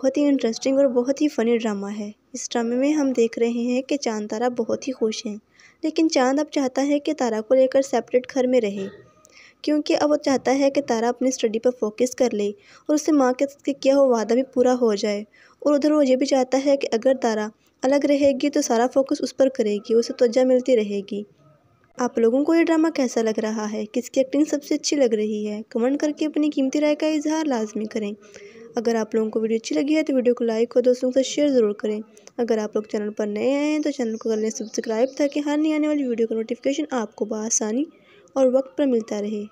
बहुत ही इंटरेस्टिंग और बहुत ही फ़नी ड्रामा है इस ड्रामे में हम देख रहे हैं कि चांद तारा बहुत ही खुश हैं लेकिन चांद अब चाहता है कि तारा को लेकर सेपरेट घर में रहे क्योंकि अब वो चाहता है कि तारा अपनी स्टडी पर फोकस कर ले और उससे माँ के किया हुआ वादा भी पूरा हो जाए और उधर वो ये भी चाहता है कि अगर तारा अलग रहेगी तो सारा फोकस उस पर करेगी उसे तोजा मिलती रहेगी आप लोगों को ये ड्रामा कैसा लग रहा है किसकी एक्टिंग सबसे अच्छी लग रही है कमेंट करके अपनी कीमती राय का इजहार लाजमी करें अगर आप लोगों को वीडियो अच्छी लगी है तो वीडियो को लाइक और दोस्तों के साथ शेयर ज़रूर करें अगर आप लोग चैनल पर नए आए हैं तो चैनल को कर लें सब्सक्राइब ताकि हर नई आने वाली वीडियो का नोटिफिकेशन आपको बसानी और वक्त पर मिलता रहे